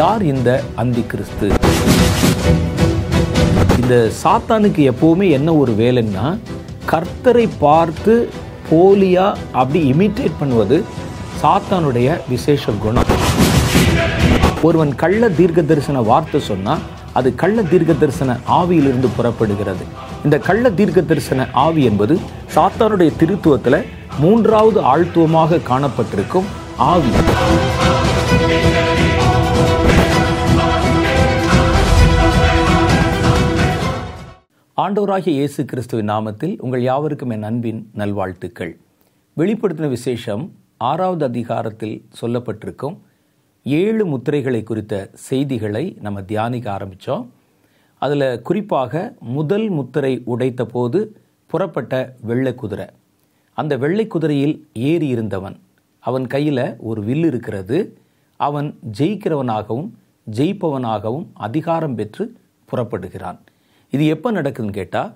யார் இந்த அந்தி கிறிஸ்து இந்த சாத்தானுக்கு எப்போவுமே என்ன ஒரு வேலைன்னா கர்த்தரை பார்த்து போலியா அப்படி இமிட்டேட் பண்ணுவது சாத்தானுடைய விசேஷ குணம் ஒருவன் கள்ள தீர்க்க தரிசன வார்த்தை சொன்னால் அது கள்ள தீர்க்க தரிசன ஆவியிலிருந்து புறப்படுகிறது இந்த கள்ள தீர்க்க தரிசன ஆவி என்பது சாத்தானுடைய திருத்துவத்தில் மூன்றாவது ஆழ்த்துவமாக காணப்பட்டிருக்கும் ஆவி ஆண்டவராகிய இயேசு கிறிஸ்துவின் நாமத்தில் உங்கள் யாவருக்கும் என் அன்பின் நல்வாழ்த்துக்கள் வெளிப்படுத்தின விசேஷம் ஆறாவது அதிகாரத்தில் சொல்லப்பட்டிருக்கும் ஏழு முத்திரைகளை குறித்த செய்திகளை நம்ம தியானிக்க ஆரம்பித்தோம் அதில் குறிப்பாக முதல் முத்திரை உடைத்த போது புறப்பட்ட வெள்ளை குதிரை அந்த வெள்ளை குதிரையில் ஏறி இருந்தவன் அவன் கையில் ஒரு வில் இருக்கிறது அவன் ஜெயிக்கிறவனாகவும் ஜெயிப்பவனாகவும் அதிகாரம் பெற்று புறப்படுகிறான் இது எப்போ நடக்குதுன்னு கேட்டால்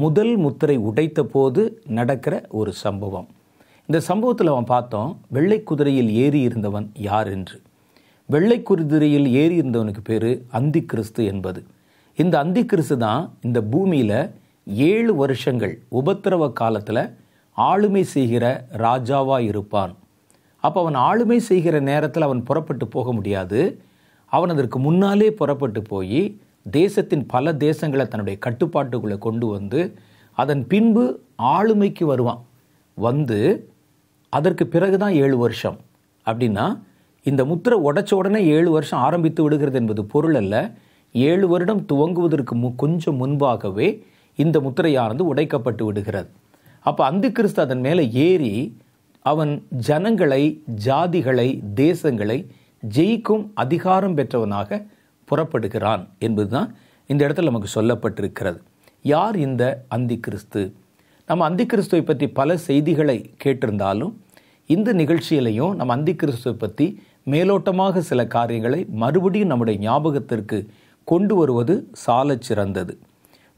முதல் முத்திரை உடைத்த போது நடக்கிற ஒரு சம்பவம் இந்த சம்பவத்தில் அவன் பார்த்தோம் வெள்ளை குதிரையில் ஏறி இருந்தவன் யார் என்று வெள்ளை குதிரையில் ஏறி இருந்தவனுக்கு பேர் அந்தி கிறிஸ்து என்பது இந்த அந்தி கிறிஸ்து தான் இந்த பூமியில் ஏழு வருஷங்கள் உபத்திரவ காலத்தில் ஆளுமை செய்கிற ராஜாவாக இருப்பான் அப்போ அவன் ஆளுமை செய்கிற நேரத்தில் அவன் புறப்பட்டு போக முடியாது அவன் அதற்கு முன்னாலே புறப்பட்டு போய் தேசத்தின் பல தேசங்களை தன்னுடைய கட்டுப்பாட்டுக்குள்ளே கொண்டு வந்து அதன் பின்பு ஆளுமைக்கு வருவான் வந்து அதற்கு பிறகு தான் ஏழு வருஷம் அப்படின்னா இந்த முத்திரை உடச்ச உடனே ஏழு வருஷம் ஆரம்பித்து விடுகிறது என்பது பொருள் அல்ல ஏழு வருடம் துவங்குவதற்கு மு கொஞ்சம் முன்பாகவே இந்த முத்திரையானது உடைக்கப்பட்டு விடுகிறது அப்போ அந்த கிறிஸ்து அதன் மேலே ஏறி அவன் ஜனங்களை ஜாதிகளை தேசங்களை ஜெயிக்கும் அதிகாரம் பெற்றவனாக புறப்படுகிறான் என்பதுதான் இந்த இடத்துல நமக்கு சொல்லப்பட்டிருக்கிறது யார் இந்த அந்தி கிறிஸ்து நம்ம அந்தி கிறிஸ்துவை பற்றி பல செய்திகளை கேட்டிருந்தாலும் இந்த நிகழ்ச்சியிலையும் நம்ம அந்தி கிறிஸ்துவை பற்றி மேலோட்டமாக சில காரியங்களை மறுபடியும் நம்முடைய ஞாபகத்திற்கு கொண்டு வருவது சால சிறந்தது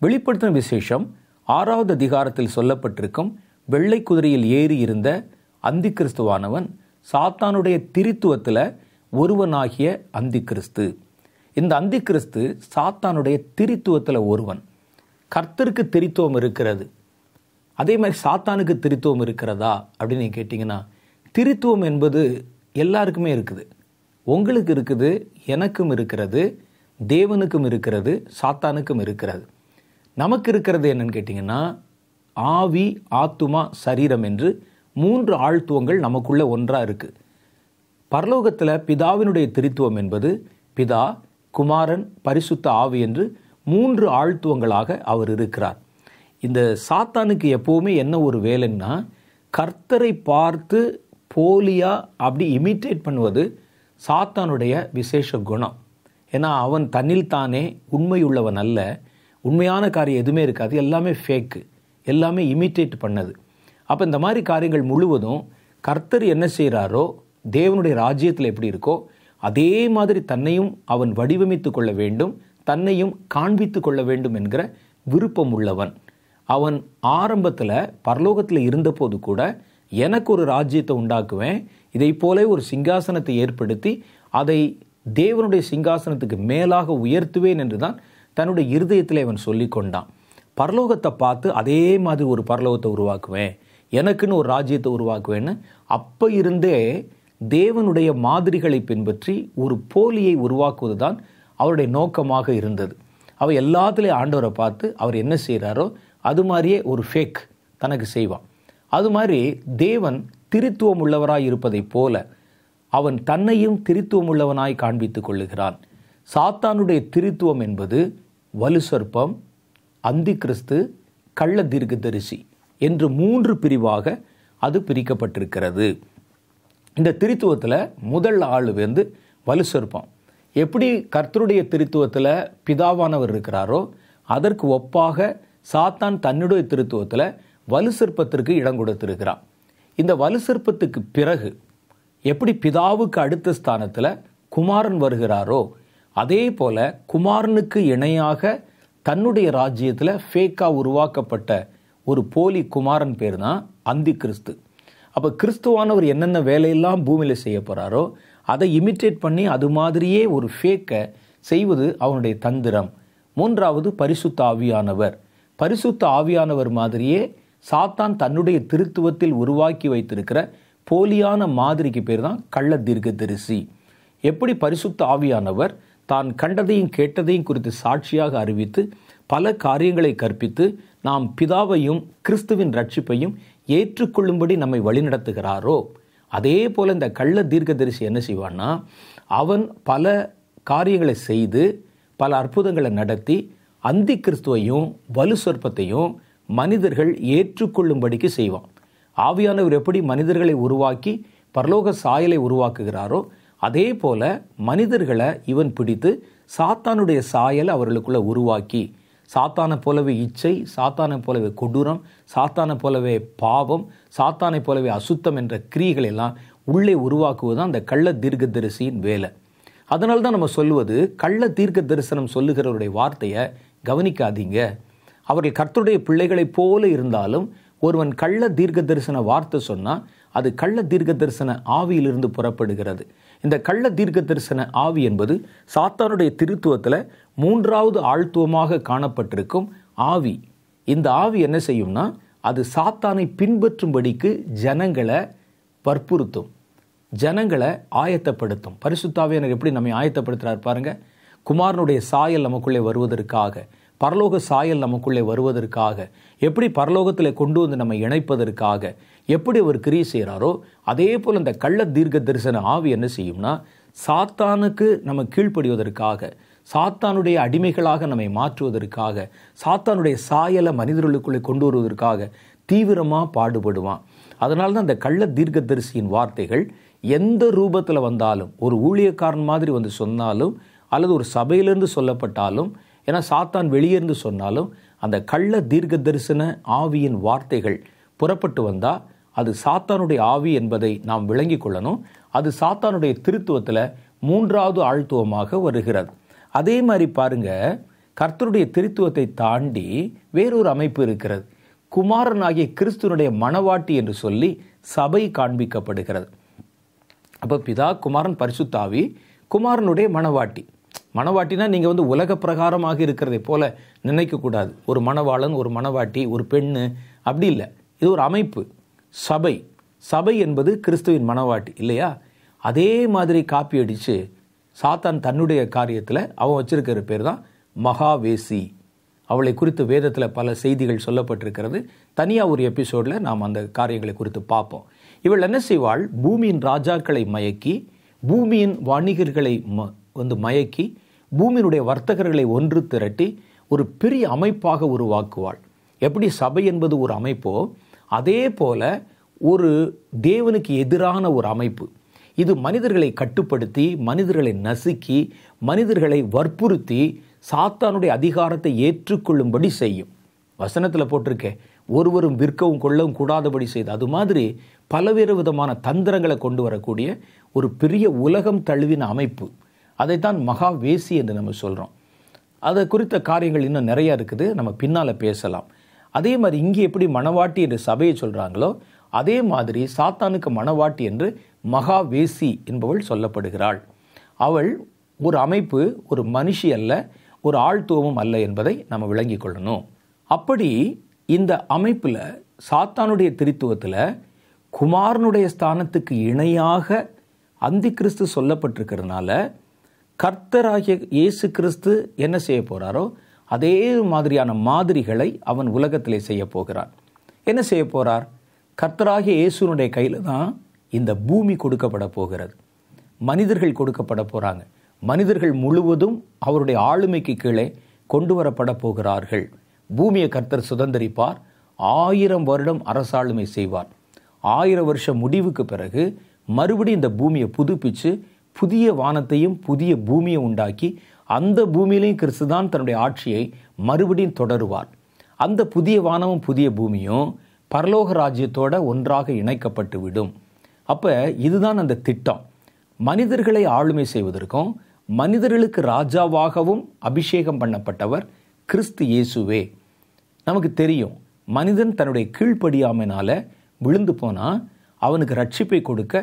வெளிப்படுத்தின விசேஷம் ஆறாவது அதிகாரத்தில் சொல்லப்பட்டிருக்கும் வெள்ளை குதிரையில் ஏறி இருந்த அந்தி கிறிஸ்துவானவன் சாத்தானுடைய திரித்துவத்தில் ஒருவனாகிய அந்தி கிறிஸ்து இந்த அந்தி கிறிஸ்து சாத்தானுடைய திரித்துவத்தில் ஒருவன் கர்த்தருக்கு திரித்துவம் இருக்கிறது அதே மாதிரி சாத்தானுக்கு திருத்துவம் இருக்கிறதா அப்படின்னு நீங்கள் கேட்டிங்கன்னா திருத்துவம் என்பது எல்லாருக்குமே இருக்குது உங்களுக்கு இருக்குது எனக்கும் இருக்கிறது தேவனுக்கும் இருக்கிறது சாத்தானுக்கும் இருக்கிறது நமக்கு இருக்கிறது என்னன்னு கேட்டிங்கன்னா ஆவி ஆத்துமா சரீரம் என்று மூன்று ஆழ்த்துவங்கள் நமக்குள்ளே ஒன்றாக இருக்குது பரலோகத்தில் பிதாவினுடைய திருத்துவம் என்பது பிதா குமாரன் பரிசுத்த ஆவி என்று மூன்று ஆழ்த்துவங்களாக அவர் இருக்கிறார் இந்த சாத்தானுக்கு எப்போவுமே என்ன ஒரு வேலைன்னா கர்த்தரை பார்த்து போலியா அப்படி இமிட்டேட் பண்ணுவது சாத்தானுடைய விசேஷ குணம் ஏன்னா அவன் தன்னில் தானே உண்மையுள்ளவன் அல்ல உண்மையான காரியம் எதுவுமே இருக்காது எல்லாமே ஃபேக்கு எல்லாமே இமிட்டேட் பண்ணது அப்போ இந்த மாதிரி காரியங்கள் முழுவதும் கர்த்தர் என்ன செய்கிறாரோ தேவனுடைய ராஜ்யத்தில் எப்படி இருக்கோ அதே மாதிரி தன்னையும் அவன் வடிவமைத்து கொள்ள வேண்டும் தன்னையும் காண்பித்து கொள்ள வேண்டும் என்கிற விருப்பம் உள்ளவன் அவன் ஆரம்பத்தில் பரலோகத்தில் இருந்தபோது கூட எனக்கு ஒரு ராஜ்யத்தை உண்டாக்குவேன் இதை போலே ஒரு சிங்காசனத்தை ஏற்படுத்தி அதை தேவனுடைய சிங்காசனத்துக்கு மேலாக உயர்த்துவேன் என்று தான் தன்னுடைய இருதயத்தில் அவன் சொல்லி கொண்டான் பரலோகத்தை பார்த்து அதே மாதிரி ஒரு பரலோகத்தை உருவாக்குவேன் எனக்குன்னு ஒரு ராஜ்யத்தை உருவாக்குவேன்னு அப்போ இருந்தே தேவனுடைய மாதிரிகளை பின்பற்றி ஒரு போலியை உருவாக்குவதுதான் அவருடைய நோக்கமாக இருந்தது அவள் எல்லாத்துலேயும் ஆண்டவரை பார்த்து அவர் என்ன செய்கிறாரோ அது மாதிரியே ஒரு ஃபேக் தனக்கு செய்வான் அது மாதிரி தேவன் திருத்துவம் உள்ளவராய் இருப்பதைப் போல அவன் தன்னையும் திருத்துவம் உள்ளவனாய் காண்பித்து கொள்ளுகிறான் சாத்தானுடைய திருத்துவம் என்பது வலுசற்பம் அந்தி கிறிஸ்து கள்ள தீர்க்கதரிசி என்று மூன்று பிரிவாக அது பிரிக்கப்பட்டிருக்கிறது இந்த திருத்துவத்தில் முதல் ஆள் வந்து வலு எப்படி கர்த்தருடைய திருத்துவத்தில் பிதாவானவர் இருக்கிறாரோ அதற்கு ஒப்பாக சாத்தான் தன்னுடைய திருத்துவத்தில் வலு சிற்பத்திற்கு இடம் கொடுத்திருக்கிறான் இந்த வலு சிற்பத்துக்கு பிறகு எப்படி பிதாவுக்கு அடுத்த ஸ்தானத்தில் குமாரன் வருகிறாரோ அதே போல் குமாரனுக்கு இணையாக தன்னுடைய ராஜ்யத்தில் ஃபேக்காக உருவாக்கப்பட்ட ஒரு போலி குமாரன் பேர் தான் அந்தி கிறிஸ்து அப்போ கிறிஸ்துவானவர் என்னென்ன வேலையெல்லாம் பூமியில் செய்ய போகிறாரோ அதை இமிட்டேட் பண்ணி அது மாதிரியே ஒரு ஃபேக்கை செய்வது அவனுடைய தந்திரம் மூன்றாவது பரிசுத்த ஆவியானவர் பரிசுத்த ஆவியானவர் மாதிரியே சாத்தான் தன்னுடைய திருத்துவத்தில் உருவாக்கி வைத்திருக்கிற போலியான மாதிரிக்கு பேர் தான் கள்ள தீர்க்க தரிசி எப்படி பரிசுத்த ஆவியானவர் தான் கண்டதையும் கேட்டதையும் குறித்து சாட்சியாக அறிவித்து பல காரியங்களை கற்பித்து நாம் பிதாவையும் கிறிஸ்துவின் ரட்சிப்பையும் ஏற்றுக்கொள்ளும்படி நம்மை வழிநடத்துகிறாரோ அதே போல் இந்த கள்ள தீர்க்கதரிசி என்ன செய்வான்னா அவன் பல காரியங்களை செய்து பல அற்புதங்களை நடத்தி அந்தி கிறிஸ்துவையும் வலு சொற்பத்தையும் மனிதர்கள் ஏற்றுக்கொள்ளும்படிக்கு செய்வான் ஆவியானவர் எப்படி மனிதர்களை உருவாக்கி பரலோக சாயலை உருவாக்குகிறாரோ அதே போல மனிதர்களை இவன் பிடித்து சாத்தானுடைய சாயலை அவர்களுக்குள்ள உருவாக்கி சாத்தானை போலவே இச்சை சாத்தானை போலவே கொடூரம் சாத்தானை போலவே பாவம் சாத்தானை போலவே அசுத்தம் என்ற கிரியைகள் எல்லாம் உள்ளே உருவாக்குவது அந்த கள்ள தீர்க்க தரிசியின் வேலை அதனால தான் நம்ம சொல்வது கள்ள தீர்க்க தரிசனம் சொல்லுகிறவருடைய வார்த்தையை கவனிக்காதீங்க அவர்கள் கர்த்தருடைய பிள்ளைகளைப் போல இருந்தாலும் ஒருவன் கள்ள தீர்க்க தரிசன வார்த்தை சொன்னால் அது கள்ள தீர்க்க தரிசன ஆவியிலிருந்து புறப்படுகிறது இந்த கள்ள தீர்க்க தரிசன ஆவி என்பது சாத்தானுடைய திருத்துவத்தில் மூன்றாவது ஆழ்த்துவமாக காணப்பட்டிருக்கும் ஆவி இந்த ஆவி என்ன செய்யும்னா அது சாத்தானை பின்பற்றும்படிக்கு ஜனங்களை வற்புறுத்தும் ஜனங்களை ஆயத்தப்படுத்தும் பரிசுத்தாவே எனக்கு எப்படி நம்மை ஆயத்தப்படுத்துகிறார் பாருங்கள் குமாரனுடைய சாயல் நமக்குள்ளே வருவதற்காக பரலோக சாயல் நமக்குள்ளே வருவதற்காக எப்படி பரலோகத்தில் கொண்டு வந்து நம்ம இணைப்பதற்காக எப்படி அவர் கிரி செய்கிறாரோ அதே போல் இந்த கள்ள தீர்க்க தரிசன ஆவி என்ன செய்யும்னா சாத்தானுக்கு நம்ம கீழ்ப்படிவதற்காக சாத்தானுடைய அடிமைகளாக நம்மை மாற்றுவதற்காக சாத்தானுடைய சாயலை மனிதர்களுக்குள்ளே கொண்டு வருவதற்காக தீவிரமாக பாடுபடுவான் அதனால தான் அந்த கள்ள தீர்க்க தரிசியின் வார்த்தைகள் எந்த ரூபத்தில் வந்தாலும் ஒரு ஊழியக்காரன் மாதிரி வந்து சொன்னாலும் அல்லது ஒரு சபையிலிருந்து சொல்லப்பட்டாலும் ஏன்னா சாத்தான் வெளியேருந்து சொன்னாலும் அந்த கள்ள தீர்க்க தரிசன ஆவியின் வார்த்தைகள் புறப்பட்டு வந்தால் அது சாத்தானுடைய ஆவி என்பதை நாம் விளங்கி கொள்ளணும் அது சாத்தானுடைய திருத்துவத்தில் மூன்றாவது ஆழ்த்துவமாக வருகிறது அதே மாதிரி பாருங்கள் கர்த்தருடைய திருத்துவத்தை தாண்டி வேறொரு அமைப்பு இருக்கிறது குமாரன் ஆகிய கிறிஸ்துவனுடைய மனவாட்டி என்று சொல்லி சபை காண்பிக்கப்படுகிறது அப்போ பிதா குமாரன் பரிசுத்தாவி குமாரனுடைய மனவாட்டி மனவாட்டினா நீங்கள் வந்து உலக பிரகாரமாக இருக்கிறதை போல நினைக்கக்கூடாது ஒரு மணவாளன் ஒரு மணவாட்டி ஒரு பெண்ணு அப்படி இல்லை இது ஒரு அமைப்பு சபை சபை என்பது கிறிஸ்துவின் மனவாட்டி இல்லையா அதே மாதிரி காப்பி அடித்து சாத்தான் தன்னுடைய காரியத்தில் அவன் வச்சிருக்கிற பேர் தான் மகாவேசி அவளை குறித்து வேதத்தில் பல செய்திகள் சொல்லப்பட்டிருக்கிறது தனியாக ஒரு எபிசோடில் நாம் அந்த காரியங்களை குறித்து பார்ப்போம் இவள் என்ன செய்வாள் பூமியின் ராஜாக்களை மயக்கி பூமியின் வணிகர்களை ம வந்து மயக்கி பூமியினுடைய வர்த்தகர்களை ஒன்று திரட்டி ஒரு பெரிய அமைப்பாக உருவாக்குவாள் எப்படி சபை என்பது ஒரு அமைப்போ அதே போல ஒரு தேவனுக்கு எதிரான ஒரு அமைப்பு இது மனிதர்களை கட்டுப்படுத்தி மனிதர்களை நசுக்கி மனிதர்களை வற்புறுத்தி சாத்தானுடைய அதிகாரத்தை ஏற்றுக்கொள்ளும்படி செய்யும் வசனத்தில் போட்டிருக்கேன் ஒருவரும் விற்கவும் கொள்ளவும் கூடாதபடி செய்து அது மாதிரி பலவேறு விதமான தந்திரங்களை கொண்டு வரக்கூடிய ஒரு பெரிய உலகம் தழுவின அமைப்பு அதைத்தான் மகாவேசி என்று நம்ம சொல்கிறோம் அதை குறித்த காரியங்கள் இன்னும் நிறையா இருக்குது நம்ம பின்னால் பேசலாம் அதே மாதிரி இங்கே எப்படி மணவாட்டி என்று சபையை சொல்கிறாங்களோ அதே மாதிரி சாத்தானுக்கு மணவாட்டி என்று மகா வேசி என்பவள் சொல்லப்படுகிறாள் அவள் ஒரு அமைப்பு ஒரு மனுஷி அல்ல ஒரு ஆழ்த்துவமும் அல்ல என்பதை நம்ம விளங்கி கொள்ளணும் அப்படி இந்த அமைப்பில் சாத்தானுடைய திருத்துவத்தில் குமாரனுடைய ஸ்தானத்துக்கு இணையாக அந்தி கிறிஸ்து சொல்லப்பட்டிருக்கிறதுனால கர்த்தராகிய இயேசு கிறிஸ்து என்ன செய்ய போகிறாரோ அதே மாதிரியான மாதிரிகளை அவன் உலகத்திலே செய்ய போகிறான் என்ன செய்ய போகிறார் கர்த்தராகிய இயேசுனுடைய கையில் தான் இந்த பூமி கொடுக்கப்பட போகிறது மனிதர்கள் கொடுக்கப்பட போகிறாங்க மனிதர்கள் முழுவதும் அவருடைய ஆளுமைக்கு கீழே கொண்டு வரப்பட போகிறார்கள் பூமியை கர்த்தர் சுதந்திரிப்பார் ஆயிரம் வருடம் அரசாளுமை செய்வார் ஆயிரம் வருஷம் முடிவுக்கு பிறகு மறுபடியும் இந்த பூமியை புதுப்பித்து புதிய வானத்தையும் புதிய பூமியை உண்டாக்கி அந்த பூமியிலையும் கிறிஸ்து தான் தன்னுடைய ஆட்சியை மறுபடியும் தொடருவார் அந்த புதிய வானமும் புதிய பூமியும் பரலோக ராஜ்யத்தோட ஒன்றாக இணைக்கப்பட்டு விடும் அப்போ இதுதான் அந்த திட்டம் மனிதர்களை ஆளுமை செய்வதற்கும் மனிதர்களுக்கு ராஜாவாகவும் அபிஷேகம் பண்ணப்பட்டவர் கிறிஸ்து இயேசுவே நமக்கு தெரியும் மனிதன் தன்னுடைய கீழ்ப்படியாமைனால் விழுந்து போனால் அவனுக்கு ரட்சிப்பை கொடுக்க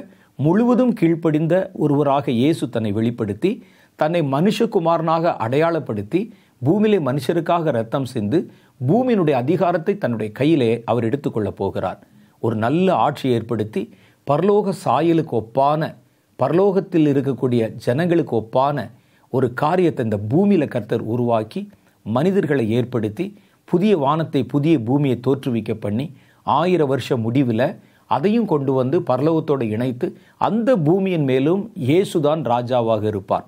முழுவதும் கீழ்ப்படிந்த ஒருவராக இயேசு தன்னை வெளிப்படுத்தி தன்னை மனுஷகுமாரனாக அடையாளப்படுத்தி பூமியிலே மனுஷருக்காக ரத்தம் சிந்து பூமியினுடைய அதிகாரத்தை தன்னுடைய கையிலே அவர் எடுத்துக்கொள்ளப் போகிறார் ஒரு நல்ல ஆட்சி ஏற்படுத்தி பரலோக சாயலுக்கு ஒப்பான பரலோகத்தில் இருக்கக்கூடிய ஜனங்களுக்கு ஒப்பான ஒரு காரியத்தை இந்த பூமியில் கர்த்தர் உருவாக்கி மனிதர்களை ஏற்படுத்தி புதிய வானத்தை புதிய பூமியை தோற்றுவிக்க பண்ணி ஆயிரம் வருஷ முடிவில் அதையும் கொண்டு வந்து பரலோகத்தோடு இணைத்து அந்த பூமியின் மேலும் இயேசுதான் ராஜாவாக இருப்பார்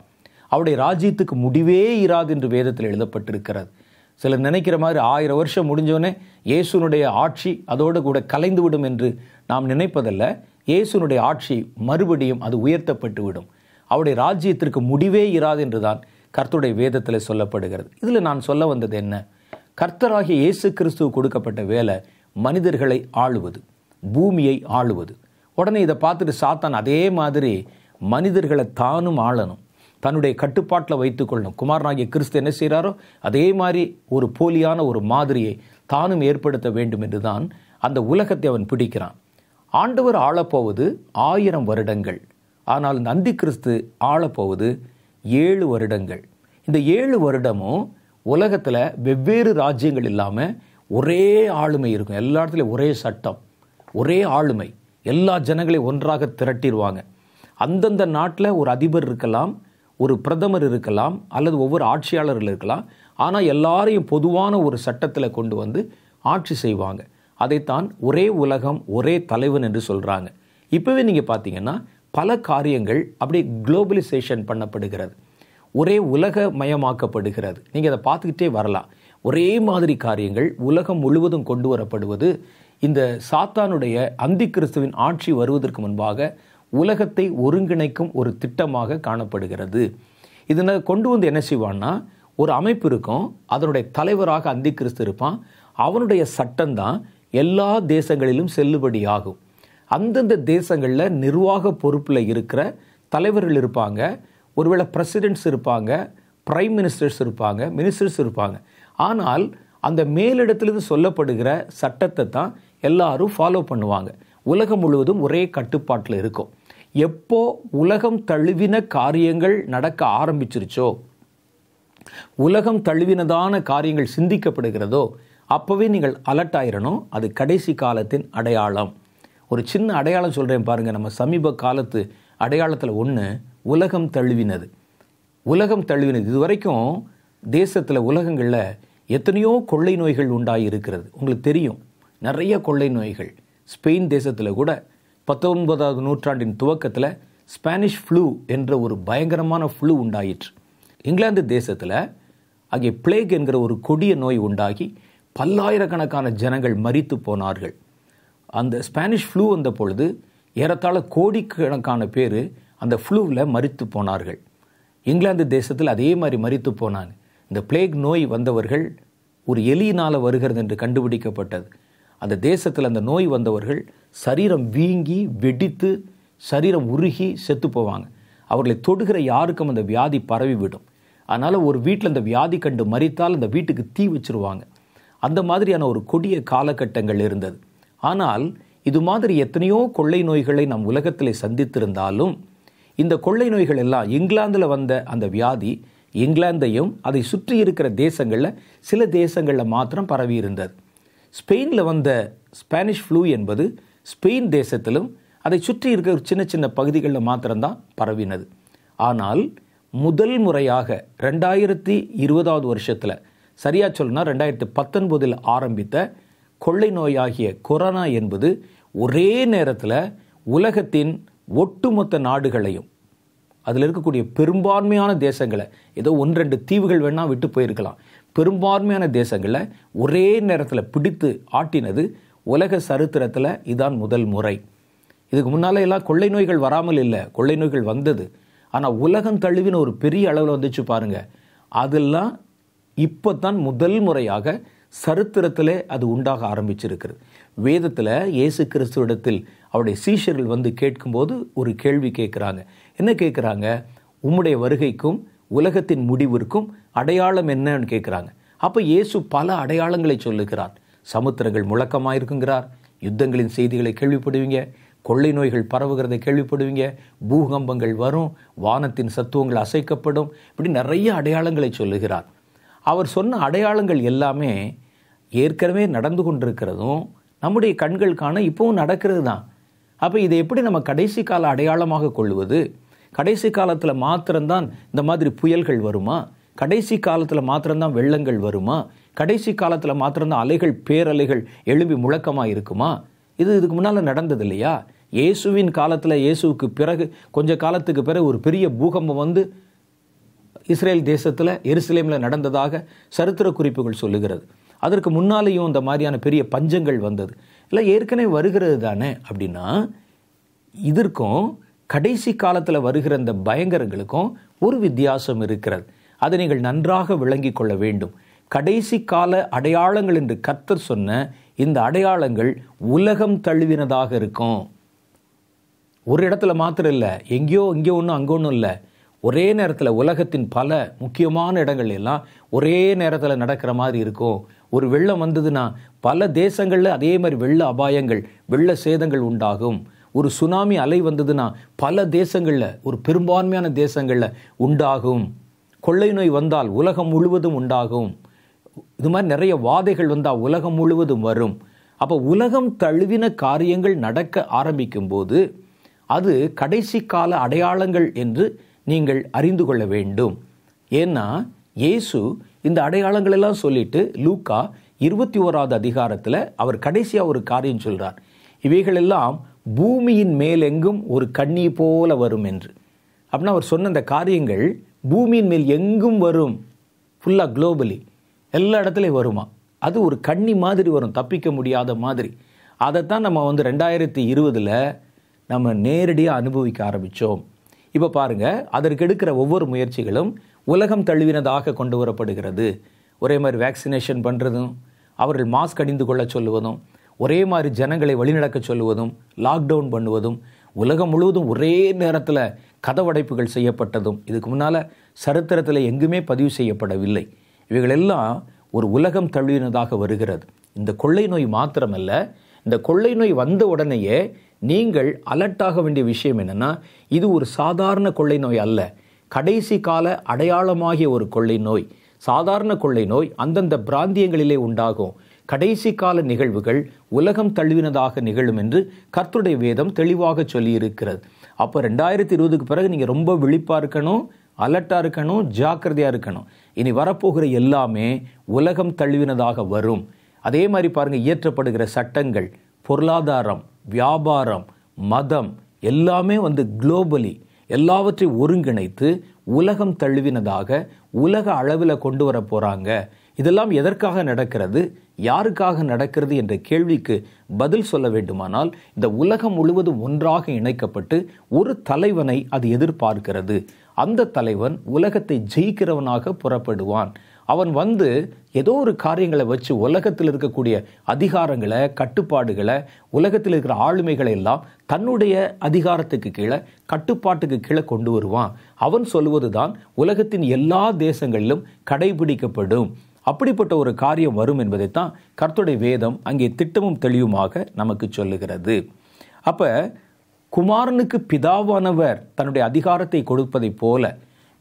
அவருடைய ராஜ்யத்துக்கு முடிவே இராது என்று வேதத்தில் எழுதப்பட்டிருக்கிறது சிலர் நினைக்கிற மாதிரி ஆயிரம் வருஷம் முடிஞ்சோடனே இயேசுனுடைய ஆட்சி அதோடு கூட கலைந்து விடும் என்று நாம் நினைப்பதல்ல இயேசுனுடைய ஆட்சி மறுபடியும் அது உயர்த்தப்பட்டு விடும் அவருடைய ராஜ்யத்திற்கு முடிவே இராது என்றுதான் கர்த்தருடைய வேதத்தில் சொல்லப்படுகிறது இதில் நான் சொல்ல வந்தது என்ன கர்த்தராகிய இயேசு கிறிஸ்துவ கொடுக்கப்பட்ட வேலை மனிதர்களை ஆளுவது பூமியை ஆளுவது உடனே இதை பார்த்துட்டு சாத்தான் அதே மாதிரி மனிதர்களை தானும் ஆளணும் தன்னுடைய கட்டுப்பாட்டில் வைத்துக்கொள்ளணும் குமாரனாகிய கிறிஸ்து என்ன செய்கிறாரோ அதே மாதிரி ஒரு போலியான ஒரு மாதிரியை தானும் ஏற்படுத்த வேண்டும் என்று தான் அந்த உலகத்தை அவன் பிடிக்கிறான் ஆண்டவர் ஆளப்போவது ஆயிரம் வருடங்கள் ஆனால் இந்த அந்தி கிறிஸ்து ஆளப்போவது ஏழு வருடங்கள் இந்த ஏழு வருடமும் உலகத்தில் வெவ்வேறு ராஜ்யங்கள் இல்லாமல் ஒரே ஆளுமை இருக்கும் எல்லா இடத்துலையும் ஒரே சட்டம் ஒரே ஆளுமை எல்லா ஜனங்களையும் ஒன்றாக திரட்டிடுவாங்க அந்தந்த நாட்டில் ஒரு அதிபர் இருக்கலாம் ஒரு பிரதமர் இருக்கலாம் அல்லது ஒவ்வொரு ஆட்சியாளர்கள் இருக்கலாம் ஆனால் எல்லாரையும் பொதுவான ஒரு சட்டத்தில் கொண்டு வந்து ஆட்சி செய்வாங்க அதைத்தான் ஒரே உலகம் ஒரே தலைவன் என்று சொல்கிறாங்க இப்போவே நீங்கள் பார்த்தீங்கன்னா பல காரியங்கள் அப்படி குளோபலைசேஷன் பண்ணப்படுகிறது ஒரே உலக மயமாக்கப்படுகிறது நீங்கள் அதை பார்த்துக்கிட்டே வரலாம் ஒரே மாதிரி காரியங்கள் உலகம் முழுவதும் கொண்டு வரப்படுவது இந்த சாத்தானுடைய அந்தி கிறிஸ்துவின் ஆட்சி வருவதற்கு முன்பாக உலகத்தை ஒருங்கிணைக்கும் ஒரு திட்டமாக காணப்படுகிறது இதனை கொண்டு வந்து என்ன செய்வான்னா ஒரு அமைப்பு இருக்கும் அதனுடைய தலைவராக அந்தி கிறிஸ்து இருப்பான் அவனுடைய சட்டம்தான் எல்லா தேசங்களிலும் செல்லுபடியாகும் அந்தந்த தேசங்களில் நிர்வாக பொறுப்பில் இருக்கிற தலைவர்கள் இருப்பாங்க ஒருவேளை பிரசிடென்ட்ஸ் இருப்பாங்க பிரைம் மினிஸ்டர்ஸ் இருப்பாங்க மினிஸ்டர்ஸ் இருப்பாங்க ஆனால் அந்த மேலிடத்திலிருந்து சொல்லப்படுகிற சட்டத்தை தான் எல்லாரும் ஃபாலோ பண்ணுவாங்க உலகம் முழுவதும் ஒரே கட்டுப்பாட்டில் இருக்கும் எப்போ உலகம் தழுவின காரியங்கள் நடக்க ஆரம்பிச்சிருச்சோ உலகம் தழுவினதான காரியங்கள் சிந்திக்கப்படுகிறதோ அப்போவே நீங்கள் அலர்ட் ஆயிடணும் அது கடைசி காலத்தின் அடையாளம் ஒரு சின்ன அடையாளம் சொல்கிறேன் பாருங்கள் நம்ம சமீப காலத்து அடையாளத்தில் ஒன்று உலகம் தழுவினது உலகம் தழுவினது இதுவரைக்கும் தேசத்தில் உலகங்களில் எத்தனையோ கொள்ளை நோய்கள் உண்டாகி இருக்கிறது உங்களுக்கு தெரியும் நிறைய கொள்ளை நோய்கள் ஸ்பெயின் தேசத்தில் கூட பத்தொன்பதாவது நூற்றாண்டின் துவக்கத்தில் ஸ்பானிஷ் ஃப்ளூ என்ற ஒரு பயங்கரமான ஃப்ளூ உண்டாயிற்று இங்கிலாந்து தேசத்தில் அங்கே பிளேக் என்கிற ஒரு கொடிய நோய் உண்டாகி பல்லாயிரக்கணக்கான ஜனங்கள் மறித்து போனார்கள் அந்த ஸ்பானிஷ் ஃப்ளூ வந்த பொழுது ஏறத்தாழ கோடிக்கணக்கான பேர் அந்த ஃப்ளூவில் மறித்து போனார்கள் இங்கிலாந்து தேசத்தில் அதே மாதிரி மறித்து போனாங்க இந்த பிளேக் நோய் வந்தவர்கள் ஒரு எலியினால் வருகிறது என்று கண்டுபிடிக்கப்பட்டது அந்த தேசத்தில் அந்த நோய் வந்தவர்கள் சரீரம் வீங்கி வெடித்து சரீரம் உருகி செத்து போவாங்க அவர்களை தொடுகிற யாருக்கும் அந்த வியாதி பரவிவிடும் அதனால் ஒரு வீட்டில் அந்த வியாதி கண்டு மறித்தால் அந்த வீட்டுக்கு தீ வச்சுருவாங்க அந்த மாதிரியான ஒரு கொடிய காலகட்டங்கள் இருந்தது ஆனால் இது மாதிரி எத்தனையோ கொள்ளை நோய்களை நம் உலகத்தில் சந்தித்திருந்தாலும் இந்த கொள்ளை நோய்கள் எல்லாம் இங்கிலாந்தில் வந்த அந்த வியாதி இங்கிலாந்தையும் அதை சுற்றி இருக்கிற தேசங்களில் சில தேசங்களில் மாத்திரம் பரவி இருந்தது ஸ்பெயினில் வந்த ஸ்பானிஷ் ஃப்ளூ என்பது ஸ்பெயின் தேசத்திலும் அதை சுற்றி இருக்கிற சின்ன சின்ன பகுதிகளில் மாத்திரம்தான் பரவினது ஆனால் முதல் முறையாக ரெண்டாயிரத்தி இருபதாவது வருஷத்தில் சரியாக சொல்லணும்னா ரெண்டாயிரத்தி பத்தொன்பதில் ஆரம்பித்த கொள்ளை நோயாகிய கொரோனா என்பது ஒரே நேரத்தில் உலகத்தின் ஒட்டுமொத்த நாடுகளையும் அதில் இருக்கக்கூடிய பெரும்பான்மையான தேசங்களை ஏதோ ஒன்று ரெண்டு தீவுகள் வேணால் விட்டு போயிருக்கலாம் பெரும்பான்மையான தேசங்களை ஒரே நேரத்தில் பிடித்து ஆட்டினது உலக சரித்திரத்தில் இதான் முதல் முறை இதுக்கு முன்னால் எல்லாம் கொள்ளை நோய்கள் வராமல் இல்லை கொள்ளை நோய்கள் வந்தது ஆனால் உலகம் தழுவின ஒரு பெரிய அளவில் வந்துச்சு பாருங்கள் அதெல்லாம் இப்போ தான் முதல் முறையாக சரித்திரத்தில் அது உண்டாக ஆரம்பிச்சிருக்கிறது வேதத்தில் இயேசு கிறிஸ்துவிடத்தில் அவருடைய சீஷர்கள் வந்து கேட்கும்போது ஒரு கேள்வி கேட்குறாங்க என்ன கேட்குறாங்க உம்முடைய வருகைக்கும் உலகத்தின் முடிவிற்கும் அடையாளம் என்னன்னு கேட்குறாங்க அப்போ இயேசு பல அடையாளங்களை சொல்லுகிறார் சமுத்திரங்கள் முழக்கமாக இருக்குங்கிறார் யுத்தங்களின் செய்திகளை கேள்விப்படுவீங்க கொள்ளை நோய்கள் பரவுகிறதை கேள்விப்படுவீங்க பூகம்பங்கள் வரும் வானத்தின் சத்துவங்கள் அசைக்கப்படும் இப்படி நிறைய அடையாளங்களை சொல்லுகிறார் அவர் சொன்ன அடையாளங்கள் எல்லாமே ஏற்கனவே நடந்து கொண்டிருக்கிறதும் நம்முடைய கண்கள் காண இப்போவும் நடக்கிறது தான் அப்போ இதை எப்படி நம்ம கடைசி கால அடையாளமாக கொள்வது கடைசி காலத்தில் மாத்திரம்தான் இந்த மாதிரி புயல்கள் வருமா கடைசி காலத்தில் மாத்திரம்தான் வெள்ளங்கள் வருமா கடைசி காலத்தில் மாத்திரம்தான் அலைகள் பேரலைகள் எழும்பி முழக்கமாக இருக்குமா இது இதுக்கு முன்னால் நடந்தது இல்லையா இயேசுவின் காலத்தில் இயேசுவுக்கு பிறகு கொஞ்ச காலத்துக்கு பிறகு ஒரு பெரிய பூகம்பம் வந்து இஸ்ரேல் தேசத்தில் எருசலேமில் நடந்ததாக சரித்திர குறிப்புகள் சொல்லுகிறது அதற்கு முன்னாலேயும் இந்த மாதிரியான பெரிய பஞ்சங்கள் வந்தது இல்லை ஏற்கனவே வருகிறது தானே அப்படின்னா இதற்கும் கடைசி காலத்தில் வருகிற இந்த பயங்கரங்களுக்கும் ஒரு வித்தியாசம் இருக்கிறது அதை நீங்கள் நன்றாக விளங்கி கொள்ள வேண்டும் கடைசி கால அடையாளங்கள் என்று கர்த்தர் சொன்ன இந்த அடையாளங்கள் உலகம் தழுவினதாக இருக்கும் ஒரு இடத்துல மாத்திரம் இல்லை எங்கேயோ இங்கே ஒன்றும் அங்கே ஒன்றும் இல்லை ஒரே நேரத்தில் உலகத்தின் பல முக்கியமான இடங்கள் எல்லாம் ஒரே நேரத்தில் நடக்கிற மாதிரி இருக்கும் ஒரு வெள்ளம் வந்ததுன்னா பல தேசங்களில் அதே மாதிரி வெள்ள அபாயங்கள் வெள்ள சேதங்கள் உண்டாகும் ஒரு சுனாமி அலை வந்ததுன்னா பல தேசங்களில் ஒரு பெரும்பான்மையான தேசங்களில் உண்டாகும் கொள்ளை நோய் வந்தால் உலகம் முழுவதும் உண்டாகும் இது மாதிரி நிறைய வாதைகள் வந்தால் உலகம் முழுவதும் வரும் அப்போ உலகம் தழுவின காரியங்கள் நடக்க ஆரம்பிக்கும் போது அது கடைசி கால அடையாளங்கள் என்று நீங்கள் அறிந்து கொள்ள வேண்டும் ஏன்னா இயேசு இந்த அடையாளங்களெல்லாம் சொல்லிட்டு லூக்கா இருபத்தி ஓராவது அதிகாரத்தில் அவர் கடைசியாக ஒரு காரியம் சொல்கிறார் இவைகளெல்லாம் பூமியின் மேலெங்கும் ஒரு கண்ணி போல வரும் என்று அப்படின்னா அவர் சொன்ன அந்த காரியங்கள் பூமியின் மேல் எங்கும் வரும் ஃபுல்லாக குளோபலி எல்லா இடத்துலையும் வருமா அது ஒரு கண்ணி மாதிரி வரும் தப்பிக்க முடியாத மாதிரி அதைத்தான் நம்ம வந்து ரெண்டாயிரத்தி இருபதில் நம்ம நேரடியாக அனுபவிக்க ஆரம்பித்தோம் இப்போ பாருங்கள் அதற்கு எடுக்கிற ஒவ்வொரு முயற்சிகளும் உலகம் தழுவினதாக கொண்டு வரப்படுகிறது ஒரே மாதிரி வேக்சினேஷன் பண்ணுறதும் அவர்கள் மாஸ்க் அணிந்து கொள்ள சொல்லுவதும் ஒரே மாதிரி ஜனங்களை வழிநடக்க சொல்லுவதும் லாக்டவுன் பண்ணுவதும் உலகம் முழுவதும் ஒரே நேரத்தில் கதவடைப்புகள் செய்யப்பட்டதும் இதுக்கு முன்னால் சரித்திரத்தில் எங்குமே பதிவு செய்யப்படவில்லை இவைகளெல்லாம் ஒரு உலகம் தழுவினதாக வருகிறது இந்த கொள்ளை நோய் மாத்திரமல்ல இந்த கொள்ளை நோய் வந்த உடனேயே நீங்கள் அலர்ட்டாக வேண்டிய விஷயம் என்னென்னா இது ஒரு சாதாரண கொள்ளை நோய் அல்ல கடைசி கால அடையாளமாகிய ஒரு கொள்ளை நோய் சாதாரண கொள்ளை நோய் அந்தந்த பிராந்தியங்களிலே உண்டாகும் கடைசி கால நிகழ்வுகள் உலகம் தழுவினதாக நிகழும் என்று கர்த்துடைய வேதம் தெளிவாக சொல்லியிருக்கிறது அப்போ ரெண்டாயிரத்தி இருபதுக்கு பிறகு நீங்கள் ரொம்ப விழிப்பாக இருக்கணும் அலர்ட்டாக இருக்கணும் ஜாக்கிரதையாக இருக்கணும் இனி வரப்போகிற எல்லாமே உலகம் தழுவினதாக வரும் அதே மாதிரி பாருங்கள் இயற்றப்படுகிற சட்டங்கள் பொருளாதாரம் வியாபாரம் மதம் எல்லாமே வந்து குளோபலி எல்லாவற்றையும் ஒருங்கிணைத்து உலகம் தழுவினதாக உலக அளவில் கொண்டு வர போகிறாங்க இதெல்லாம் எதற்காக நடக்கிறது யாருக்காக நடக்கிறது என்ற கேள்விக்கு பதில் சொல்ல வேண்டுமானால் இந்த உலகம் முழுவதும் ஒன்றாக இணைக்கப்பட்டு ஒரு தலைவனை அது எதிர்பார்க்கிறது அந்த தலைவன் உலகத்தை ஜெயிக்கிறவனாக புறப்படுவான் அவன் வந்து ஏதோ ஒரு காரியங்களை வச்சு உலகத்தில் இருக்கக்கூடிய அதிகாரங்களை கட்டுப்பாடுகளை உலகத்தில் இருக்கிற ஆளுமைகளை எல்லாம் தன்னுடைய அதிகாரத்துக்கு கீழே கட்டுப்பாட்டுக்கு கீழே கொண்டு வருவான் அவன் சொல்வது தான் உலகத்தின் எல்லா தேசங்களிலும் கடைபிடிக்கப்படும் அப்படிப்பட்ட ஒரு காரியம் வரும் என்பதைத்தான் கர்த்துடைய வேதம் அங்கே திட்டமும் தெளிவுமாக நமக்கு சொல்லுகிறது அப்போ குமாரனுக்கு பிதாவானவர் தன்னுடைய அதிகாரத்தை கொடுப்பதைப் போல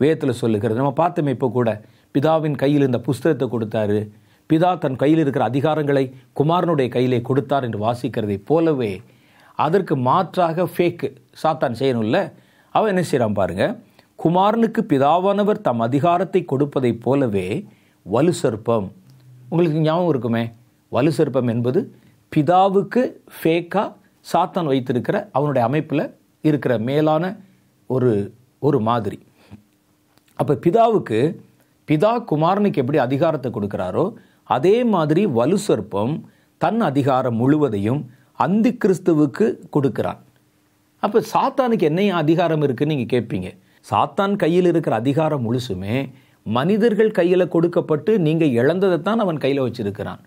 வேதத்தில் சொல்லுகிறது நம்ம பார்த்தோமே இப்போ கூட பிதாவின் கையில் இந்த புஸ்தகத்தை கொடுத்தாரு பிதா தன் கையில் இருக்கிற அதிகாரங்களை குமாரனுடைய கையிலே கொடுத்தார் என்று வாசிக்கிறதை போலவே அதற்கு மாற்றாக ஃபேக்கு சாத்தான் செய்யணும்ல அவன் என்ன செய்கிறான் பாருங்கள் குமாரனுக்கு பிதாவானவர் தம் அதிகாரத்தை கொடுப்பதைப் போலவே வலு சர்ப்பம் உங்களுக்கு ஞாபகம் இருக்குமே வலு சர்ப்பம் என்பது பிதாவுக்கு ஃபேக்காக சாத்தான் வைத்திருக்கிற அவனுடைய அமைப்பில் இருக்கிற மேலான ஒரு ஒரு மாதிரி அப்போ பிதாவுக்கு பிதா குமாரனுக்கு எப்படி அதிகாரத்தை கொடுக்குறாரோ அதே மாதிரி வலு சர்ப்பம் தன் அதிகாரம் முழுவதையும் அந்தி கிறிஸ்துவுக்கு கொடுக்குறான் அப்போ சாத்தானுக்கு என்ன அதிகாரம் இருக்குதுன்னு நீங்கள் கேட்பீங்க சாத்தான் கையில் இருக்கிற அதிகாரம் முழுசுமே மனிதர்கள் கையில் கொடுக்கப்பட்டு நீங்கள் இழந்ததை தான் அவன் கையில் வச்சிருக்கிறான்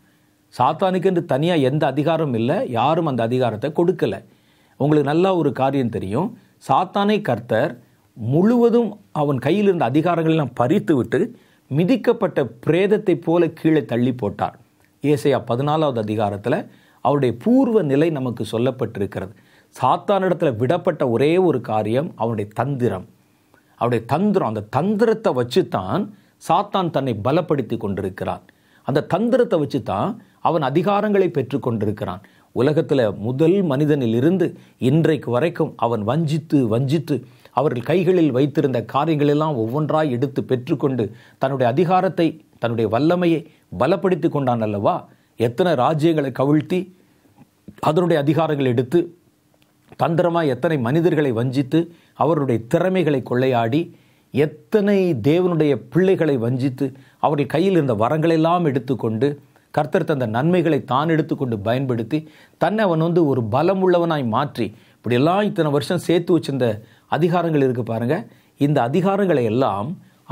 சாத்தானுக்கு என்று தனியாக எந்த அதிகாரம் இல்லை யாரும் அந்த அதிகாரத்தை கொடுக்கலை உங்களுக்கு நல்லா ஒரு காரியம் தெரியும் சாத்தானை கர்த்தர் முழுவதும் அவன் கையில் இருந்த அதிகாரங்கள்லாம் பறித்து விட்டு மிதிக்கப்பட்ட பிரேதத்தை போல கீழே தள்ளி போட்டார் ஏசையா பதினாலாவது அதிகாரத்தில் அவருடைய பூர்வ நிலை நமக்கு சொல்லப்பட்டிருக்கிறது சாத்தானிடத்தில் விடப்பட்ட ஒரே ஒரு காரியம் அவனுடைய தந்திரம் அவருடைய தந்திரம் அந்த தந்திரத்தை வச்சு தான் சாத்தான் தன்னை பலப்படுத்தி கொண்டிருக்கிறான் அந்த தந்திரத்தை வச்சு தான் அவன் அதிகாரங்களை பெற்றுக்கொண்டிருக்கிறான் உலகத்தில் முதல் மனிதனில் இருந்து இன்றைக்கு வரைக்கும் அவன் வஞ்சித்து வஞ்சித்து அவர்கள் கைகளில் வைத்திருந்த காரியங்களெல்லாம் ஒவ்வொன்றாய் எடுத்து பெற்றுக்கொண்டு தன்னுடைய அதிகாரத்தை தன்னுடைய வல்லமையை பலப்படுத்தி கொண்டான் அல்லவா எத்தனை ராஜ்யங்களை கவிழ்த்தி அதனுடைய அதிகாரங்கள் எடுத்து தந்திரமாக எத்தனை மனிதர்களை வஞ்சித்து அவருடைய திறமைகளை கொள்ளையாடி எத்தனை தேவனுடைய பிள்ளைகளை வஞ்சித்து அவர்கள் கையில் இருந்த வரங்களெல்லாம் எடுத்துக்கொண்டு கர்த்தர் தந்த நன்மைகளை தான் எடுத்துக்கொண்டு பயன்படுத்தி தன்னை அவன் வந்து ஒரு பலம் உள்ளவனாய் மாற்றி இப்படியெல்லாம் இத்தனை வருஷம் சேர்த்து வச்சிருந்த அதிகாரங்கள் இருக்குது பாருங்க இந்த அதிகாரங்களை எல்லாம்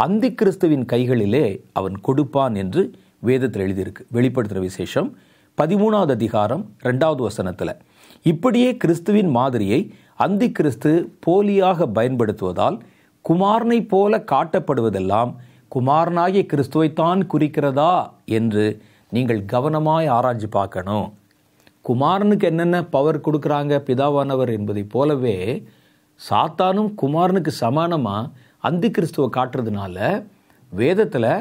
அந்தி கிறிஸ்துவின் கைகளிலே அவன் கொடுப்பான் என்று வேதத்தில் எழுதியிருக்கு வெளிப்படுத்துகிற விசேஷம் பதிமூணாவது அதிகாரம் ரெண்டாவது வசனத்தில் இப்படியே கிறிஸ்துவின் மாதிரியை அந்தி கிறிஸ்து போலியாக பயன்படுத்துவதால் குமாரனை போல காட்டப்படுவதெல்லாம் குமாரனாகிய கிறிஸ்துவைத்தான் குறிக்கிறதா என்று நீங்கள் கவனமாய் ஆராய்ச்சி பார்க்கணும் குமாரனுக்கு என்னென்ன பவர் கொடுக்குறாங்க பிதாவானவர் என்பதை போலவே சாத்தானும் குமாரனுக்கு சமானமாக அந்தி கிறிஸ்துவை காட்டுறதுனால வேதத்தில்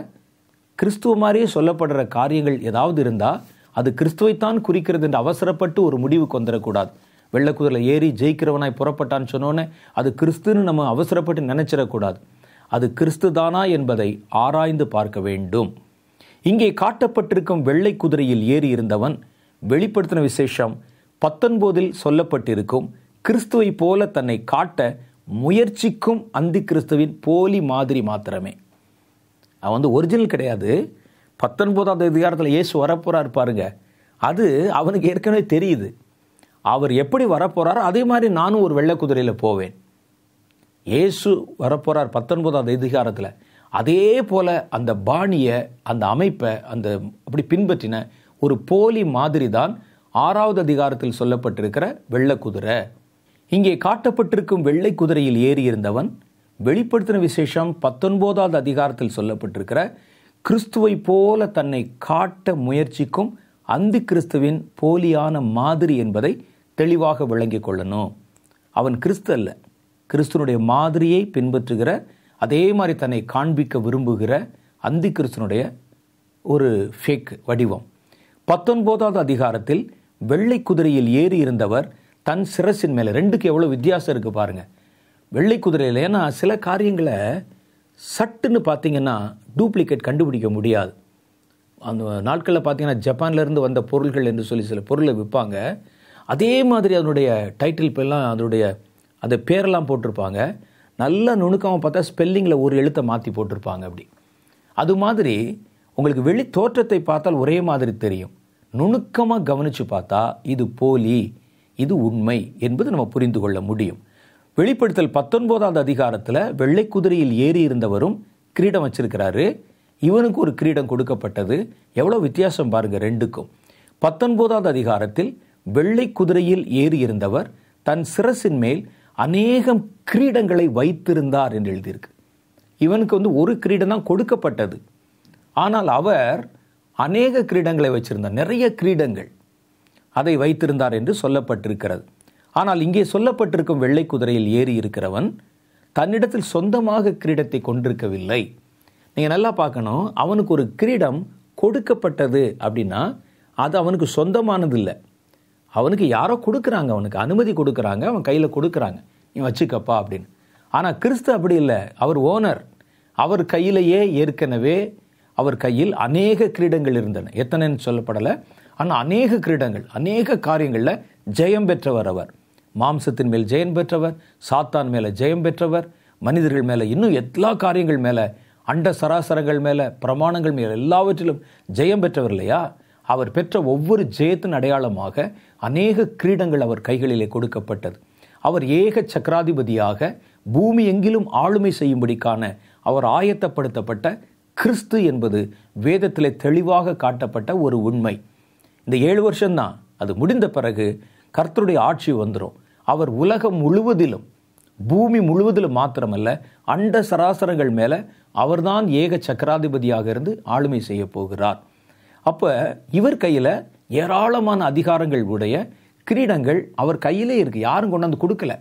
கிறிஸ்துவ மாதிரியே சொல்லப்படுற காரியங்கள் ஏதாவது இருந்தால் அது கிறிஸ்துவைத்தான் குறிக்கிறது என்று அவசரப்பட்டு ஒரு முடிவுக்கு வந்துடக்கூடாது வெள்ளக்குதிரை ஏறி ஜெயிக்கிறவனாய் புறப்பட்டான்னு சொன்னோன்னே அது கிறிஸ்துன்னு நம்ம அவசரப்பட்டு நினச்சிடக்கூடாது அது கிறிஸ்து தானா என்பதை ஆராய்ந்து பார்க்க வேண்டும் இங்கே காட்டப்பட்டிருக்கும் வெள்ளை குதிரையில் ஏறி இருந்தவன் வெளிப்படுத்தின விசேஷம் பத்தொன்பதில் சொல்லப்பட்டிருக்கும் கிறிஸ்துவை போல தன்னை காட்ட முயற்சிக்கும் அந்தி கிறிஸ்துவின் போலி மாதிரி மாத்திரமே அவன் வந்து ஒரிஜினல் கிடையாது பத்தொன்பதாம் அதிகாரத்தில் இயேசு வரப்போகிறார் பாருங்க அது அவனுக்கு ஏற்கனவே தெரியுது அவர் எப்படி வரப்போகிறாரோ அதே மாதிரி நானும் ஒரு வெள்ளை குதிரையில் போவேன் இயேசு வரப்போகிறார் பத்தொன்பதாம் அதிகாரத்தில் அதே போல் அந்த பாணியை அந்த அமைப்பை அந்த அப்படி பின்பற்றின ஒரு போலி மாதிரி தான் ஆறாவது அதிகாரத்தில் சொல்லப்பட்டிருக்கிற வெள்ளை குதிரை இங்கே காட்டப்பட்டிருக்கும் வெள்ளை குதிரையில் ஏறியிருந்தவன் வெளிப்படுத்தின விசேஷம் பத்தொன்பதாவது அதிகாரத்தில் சொல்லப்பட்டிருக்கிற கிறிஸ்துவை போல தன்னை காட்ட முயற்சிக்கும் அந்தி கிறிஸ்துவின் போலியான மாதிரி என்பதை தெளிவாக விளங்கிக் கொள்ளணும் அவன் கிறிஸ்து அல்ல கிறிஸ்துனுடைய மாதிரியை பின்பற்றுகிற அதே மாதிரி தன்னை காண்பிக்க விரும்புகிற அந்தி கிறிஸ்துனுடைய ஒரு ஃபேக் வடிவம் பத்தொன்பதாவது அதிகாரத்தில் வெள்ளை குதிரையில் ஏறி இருந்தவர் தன் சிரசின் மேலே ரெண்டுக்கு எவ்வளோ வித்தியாசம் இருக்குது பாருங்கள் வெள்ளை குதிரையில் ஏன்னா சில காரியங்களை சட்டுன்னு பார்த்திங்கன்னா டூப்ளிகேட் கண்டுபிடிக்க முடியாது அந்த நாட்களில் பார்த்திங்கன்னா ஜப்பான்லேருந்து வந்த பொருள்கள் என்று சொல்லி சில பொருளை விற்பாங்க அதே மாதிரி அதனுடைய டைட்டில் பேர்லாம் அதனுடைய அந்த பேரெல்லாம் போட்டிருப்பாங்க நல்லா நுணுக்கமாக பார்த்தா ஸ்பெல்லிங்கில் ஒரு எழுத்தை மாற்றி போட்டிருப்பாங்க அப்படி அது மாதிரி உங்களுக்கு வெளி தோற்றத்தை பார்த்தால் ஒரே மாதிரி தெரியும் நுணுக்கமாக கவனித்து பார்த்தா இது போலி இது உண்மை என்பது நம்ம புரிந்து கொள்ள முடியும் வெளிப்படுத்தல் பத்தொன்பதாவது அதிகாரத்தில் வெள்ளை குதிரையில் ஏறி இருந்தவரும் கிரீடம் வச்சிருக்கிறாரு இவனுக்கு ஒரு கிரீடம் கொடுக்கப்பட்டது எவ்வளோ வித்தியாசம் பாருங்கள் ரெண்டுக்கும் பத்தொன்பதாவது அதிகாரத்தில் வெள்ளை குதிரையில் ஏறி இருந்தவர் தன் சிரசின் மேல் அநேகம் கிரீடங்களை வைத்திருந்தார் என்று எழுதியிருக்கு இவனுக்கு வந்து ஒரு கிரீடம் தான் கொடுக்கப்பட்டது ஆனால் அவர் அநேக கிரீடங்களை வச்சிருந்தார் நிறைய கிரீடங்கள் அதை வைத்திருந்தார் என்று சொல்லப்பட்டிருக்கிறது ஆனால் இங்கே சொல்லப்பட்டிருக்கும் வெள்ளை குதிரையில் ஏறி இருக்கிறவன் தன்னிடத்தில் சொந்தமாக கிரீடத்தை கொண்டிருக்கவில்லை நீங்கள் நல்லா பார்க்கணும் அவனுக்கு ஒரு கிரீடம் கொடுக்கப்பட்டது அப்படின்னா அது அவனுக்கு சொந்தமானது இல்லை அவனுக்கு யாரோ கொடுக்குறாங்க அவனுக்கு அனுமதி கொடுக்குறாங்க அவன் கையில் கொடுக்குறாங்க நீ வச்சுக்கப்பா அப்படின்னு ஆனால் கிறிஸ்து அப்படி இல்லை அவர் ஓனர் அவர் கையிலேயே ஏற்கனவே அவர் கையில் அநேக கிரீடங்கள் இருந்தன எத்தனைன்னு சொல்லப்படலை ஆனால் அநேக கிரீடங்கள் அநேக காரியங்களில் ஜெயம் பெற்றவர் அவர் மாம்சத்தின் மேல் ஜெயம் பெற்றவர் சாத்தான் மேலே ஜெயம் பெற்றவர் மனிதர்கள் மேலே இன்னும் எல்லா காரியங்கள் மேலே அண்ட சராசரங்கள் மேலே பிரமாணங்கள் மேலே எல்லாவற்றிலும் ஜெயம் பெற்றவர் இல்லையா அவர் பெற்ற ஒவ்வொரு ஜெயத்தின் அடையாளமாக அநேக கிரீடங்கள் அவர் கைகளிலே கொடுக்கப்பட்டது அவர் ஏக சக்கராதிபதியாக பூமி எங்கிலும் ஆளுமை செய்யும்படிக்கான அவர் ஆயத்தப்படுத்தப்பட்ட கிறிஸ்து என்பது வேதத்தில் தெளிவாக காட்டப்பட்ட ஒரு உண்மை இந்த ஏழு வருஷம்தான் அது முடிந்த பிறகு கர்த்தருடைய ஆட்சி வந்துடும் அவர் உலகம் முழுவதிலும் பூமி முழுவதிலும் மாத்திரமல்ல அண்ட சராசரங்கள் மேலே அவர்தான் ஏக சக்கராதிபதியாக இருந்து ஆளுமை செய்ய போகிறார் அப்போ இவர் கையில் ஏராளமான அதிகாரங்கள் உடைய கிரீடங்கள் அவர் கையிலே இருக்குது யாரும் கொண்டாந்து கொடுக்கல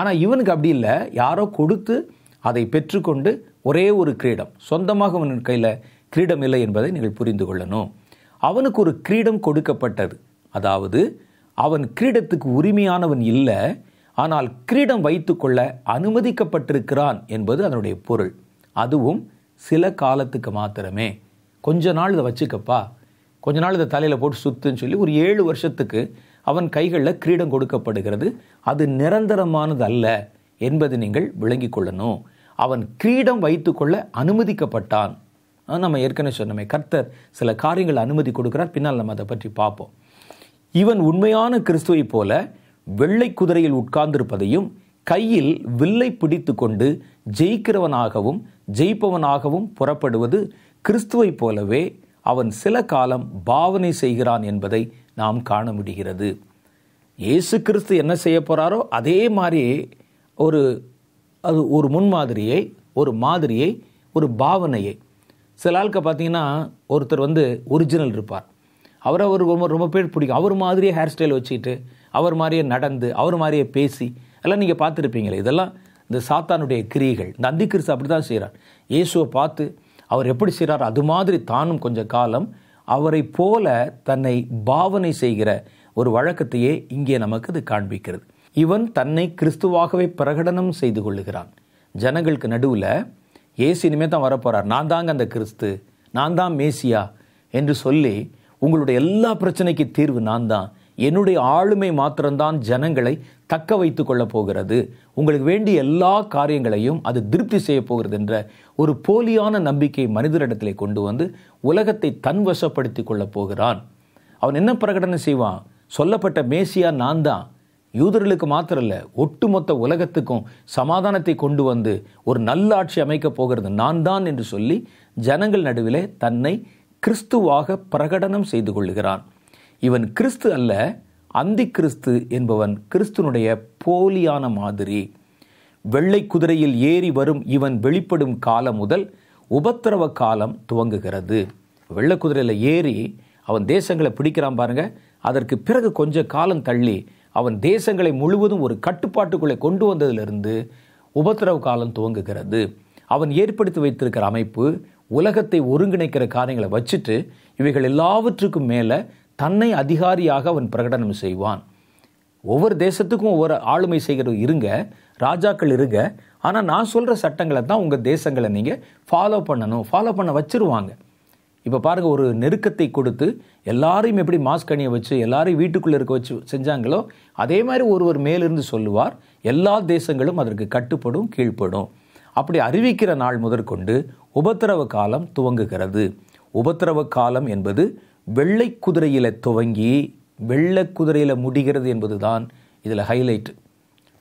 ஆனால் இவனுக்கு அப்படி இல்லை யாரோ கொடுத்து அதை பெற்றுக்கொண்டு ஒரே ஒரு கிரீடம் சொந்தமாக அவனின் கையில் கிரீடம் இல்லை என்பதை நீங்கள் புரிந்து கொள்ளணும் அவனுக்கு ஒரு கிரீடம் கொடுக்கப்பட்டது அதாவது அவன் கிரீடத்துக்கு உரிமையானவன் இல்லை ஆனால் கிரீடம் வைத்துக்கொள்ள அனுமதிக்கப்பட்டிருக்கிறான் என்பது அதனுடைய பொருள் அதுவும் சில காலத்துக்கு மாத்திரமே கொஞ்ச நாள் இதை வச்சுக்கப்பா கொஞ்ச நாள் இதை தலையில் போட்டு சுத்துன்னு சொல்லி ஒரு ஏழு வருஷத்துக்கு அவன் கைகளில் கிரீடம் கொடுக்கப்படுகிறது அது நிரந்தரமானது அல்ல என்பதை நீங்கள் விளங்கி கொள்ளணும் அவன் கிரீடம் வைத்துக்கொள்ள அனுமதிக்கப்பட்டான் நம்ம ஏற்கனவே சொன்னோமே கர்த்தர் சில காரியங்கள் அனுமதி கொடுக்குறார் பின்னால் நம்ம அதை பற்றி பார்ப்போம் இவன் உண்மையான கிறிஸ்துவைப் போல வெள்ளை குதிரையில் உட்கார்ந்திருப்பதையும் கையில் வில்லை பிடித்து கொண்டு ஜெயிக்கிறவனாகவும் ஜெயிப்பவனாகவும் புறப்படுவது கிறிஸ்துவைப் போலவே அவன் சில காலம் பாவனை செய்கிறான் என்பதை நாம் காண முடிகிறது இயேசு கிறிஸ்து என்ன செய்ய போகிறாரோ அதே மாதிரி ஒரு அது ஒரு முன்மாதிரியை ஒரு மாதிரியை ஒரு பாவனையை சில ஆளுக்கு பார்த்தீங்கன்னா ஒருத்தர் வந்து ஒரிஜினல் இருப்பார் அவரை அவர் ரொம்ப ரொம்ப பேர் பிடிக்கும் அவர் மாதிரியே ஹேர் ஸ்டைல் வச்சுக்கிட்டு அவர் மாதிரியே நடந்து அவர் மாதிரியே பேசி எல்லாம் நீங்கள் பார்த்துருப்பீங்களே இதெல்லாம் இந்த சாத்தானுடைய கிரியைகள் இந்த அந்தி கிறிஸ்து அப்படி தான் செய்கிறார் இயேசுவை பார்த்து அவர் எப்படி செய்கிறார் அது மாதிரி தானும் கொஞ்சம் காலம் அவரை போல தன்னை பாவனை செய்கிற ஒரு வழக்கத்தையே இங்கே நமக்கு அது காண்பிக்கிறது இவன் தன்னை கிறிஸ்துவாகவே பிரகடனம் செய்து கொள்ளுகிறான் ஜனங்களுக்கு நடுவில் ஏசு இனிமேல் தான் வரப்போகிறார் நான் தாங்க அந்த கிறிஸ்து நான் தான் மேசியா என்று சொல்லி உங்களுடைய எல்லா பிரச்சனைக்கு தீர்வு நான் தான் என்னுடைய ஆளுமை மாத்திரம்தான் ஜனங்களை தக்க வைத்து கொள்ள போகிறது உங்களுக்கு வேண்டிய எல்லா காரியங்களையும் அது திருப்தி செய்ய போகிறது என்ற ஒரு போலியான நம்பிக்கை மனிதரிடத்திலே கொண்டு வந்து உலகத்தை தன்வசப்படுத்தி கொள்ளப் போகிறான் அவன் என்ன பிரகடனம் செய்வான் சொல்லப்பட்ட மேசியா நான் தான் யூதர்களுக்கு மாத்திரம் இல்லை ஒட்டுமொத்த உலகத்துக்கும் சமாதானத்தை கொண்டு வந்து ஒரு நல்ல ஆட்சி அமைக்கப் போகிறது நான் தான் என்று சொல்லி ஜனங்கள் நடுவிலே தன்னை கிறிஸ்துவாக பிரகடனம் செய்து கொள்ளுகிறான் இவன் கிறிஸ்து அல்ல அந்தி கிறிஸ்து என்பவன் கிறிஸ்துனுடைய போலியான மாதிரி வெள்ளை குதிரையில் ஏறி வரும் இவன் வெளிப்படும் காலம் முதல் உபத்திரவ காலம் துவங்குகிறது வெள்ளை குதிரையில் ஏறி அவன் தேசங்களை பிடிக்கிறான் பாருங்க அதற்கு பிறகு கொஞ்ச காலம் தள்ளி அவன் தேசங்களை முழுவதும் ஒரு கட்டுப்பாட்டுக்குள்ளே கொண்டு வந்ததிலிருந்து உபத்திரவ காலம் துவங்குகிறது அவன் ஏற்படுத்தி வைத்திருக்கிற அமைப்பு உலகத்தை ஒருங்கிணைக்கிற காரியங்களை வச்சுட்டு இவைகள் எல்லாவற்றுக்கும் மேலே தன்னை அதிகாரியாக அவன் பிரகடனம் செய்வான் ஒவ்வொரு தேசத்துக்கும் ஒவ்வொரு ஆளுமை செய்கிறது இருங்க ராஜாக்கள் இருங்க ஆனால் நான் சொல்கிற சட்டங்களை தான் உங்கள் தேசங்களை நீங்கள் ஃபாலோ பண்ணணும் ஃபாலோ பண்ண வச்சுருவாங்க இப்போ பாருங்கள் ஒரு நெருக்கத்தை கொடுத்து எல்லாரையும் எப்படி மாஸ்க் அணிய வச்சு எல்லாரையும் வீட்டுக்குள்ளே இருக்க வச்சு செஞ்சாங்களோ அதே மாதிரி ஒருவர் மேலிருந்து சொல்லுவார் எல்லா தேசங்களும் அதற்கு கட்டுப்படும் கீழ்ப்படும் அப்படி அறிவிக்கிற நாள் முதற்கொண்டு உபத்திரவ காலம் துவங்குகிறது உபத்திரவ காலம் என்பது வெள்ளை குதிரையில் துவங்கி வெள்ளை குதிரையில் முடிகிறது என்பது தான் இதில் ஹைலைட்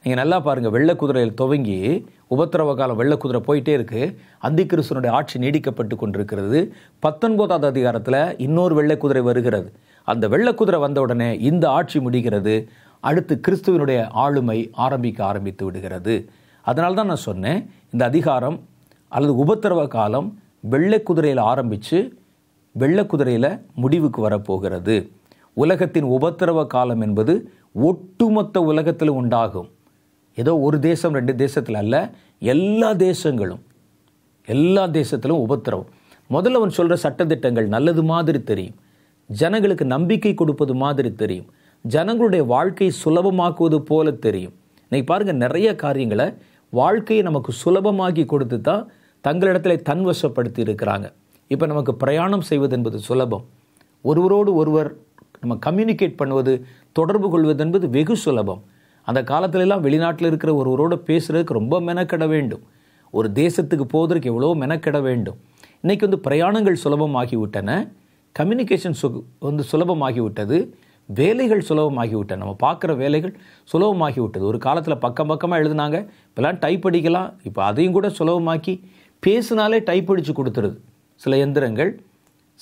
நீங்கள் நல்லா பாருங்கள் வெள்ளை குதிரையில் துவங்கி உபத்திரவ காலம் வெள்ளை குதிரை போயிட்டே இருக்குது அந்திகிருஷ்ணனுடைய ஆட்சி நீடிக்கப்பட்டு கொண்டிருக்கிறது பத்தொன்பதாவது அதிகாரத்தில் இன்னொரு வெள்ளை குதிரை வருகிறது அந்த வெள்ளை குதிரை வந்த உடனே இந்த ஆட்சி முடிகிறது அடுத்து கிறிஸ்துவனுடைய ஆளுமை ஆரம்பிக்க ஆரம்பித்து விடுகிறது அதனால தான் நான் சொன்னேன் இந்த அதிகாரம் அல்லது உபத்திரவ காலம் வெள்ளை குதிரையில் ஆரம்பித்து வெள்ளை குதிரையில் முடிவுக்கு வரப்போகிறது உலகத்தின் உபத்திரவ காலம் என்பது ஒட்டுமொத்த உலகத்தில் உண்டாகும் ஏதோ ஒரு தேசம் ரெண்டு தேசத்தில் அல்ல எல்லா தேசங்களும் எல்லா தேசத்திலும் உபத்திரவம் முதல்ல அவன் சொல்கிற சட்டத்திட்டங்கள் நல்லது மாதிரி தெரியும் ஜனங்களுக்கு நம்பிக்கை கொடுப்பது மாதிரி தெரியும் ஜனங்களுடைய வாழ்க்கை சுலபமாக்குவது போல தெரியும் இன்றைக்கி பாருங்கள் நிறைய காரியங்களை வாழ்க்கையை நமக்கு சுலபமாகி கொடுத்து தான் தங்களிடத்தில் தன்வசப்படுத்தி இருக்கிறாங்க இப்போ நமக்கு பிரயாணம் செய்வது என்பது சுலபம் ஒருவரோடு ஒருவர் நம்ம கம்யூனிகேட் பண்ணுவது தொடர்பு கொள்வது என்பது வெகு சுலபம் அந்த காலத்திலெல்லாம் வெளிநாட்டில் இருக்கிற ஒருவரோடு பேசுகிறதுக்கு ரொம்ப மெனக்கெட வேண்டும் ஒரு தேசத்துக்கு போவதற்கு எவ்வளோ மெனக்கெட வேண்டும் இன்றைக்கி வந்து பிரயாணங்கள் சுலபமாகிவிட்டன கம்யூனிகேஷன் சு வந்து சுலபமாகிவிட்டது வேலைகள் சுலபமாகிவிட்டன நம்ம பார்க்குற வேலைகள் சுலபமாகிவிட்டது ஒரு காலத்தில் பக்கம் பக்கமாக எழுதுனாங்க இப்போலாம் டைப் அடிக்கலாம் இப்போ அதையும் கூட சுலபமாக்கி பேசினாலே டைப் அடித்து கொடுத்துருது சில எந்திரங்கள்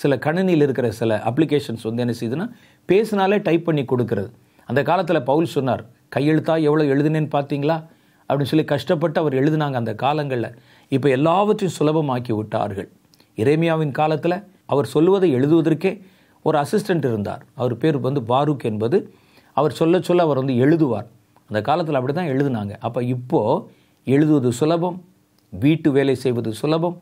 சில கணினியில் இருக்கிற சில அப்ளிகேஷன்ஸ் வந்து என்ன செய்யுதுன்னா பேசினாலே டைப் பண்ணி கொடுக்கறது அந்த காலத்தில் பவுல் சொன்னார் கையெழுத்தாக எவ்வளோ எழுதுனேன்னு பார்த்தீங்களா அப்படின்னு சொல்லி கஷ்டப்பட்டு அவர் எழுதினாங்க அந்த காலங்களில் இப்போ எல்லாவற்றையும் சுலபமாக்கி விட்டார்கள் இறைமையாவின் காலத்தில் அவர் சொல்வதை எழுதுவதற்கே ஒரு அசிஸ்டண்ட் இருந்தார் அவர் பேர் வந்து பாரூக் என்பது அவர் சொல்ல சொல்ல அவர் வந்து எழுதுவார் அந்த காலத்தில் அப்படி தான் எழுதுனாங்க அப்போ இப்போது எழுதுவது சுலபம் வீட்டு வேலை செய்வது சுலபம்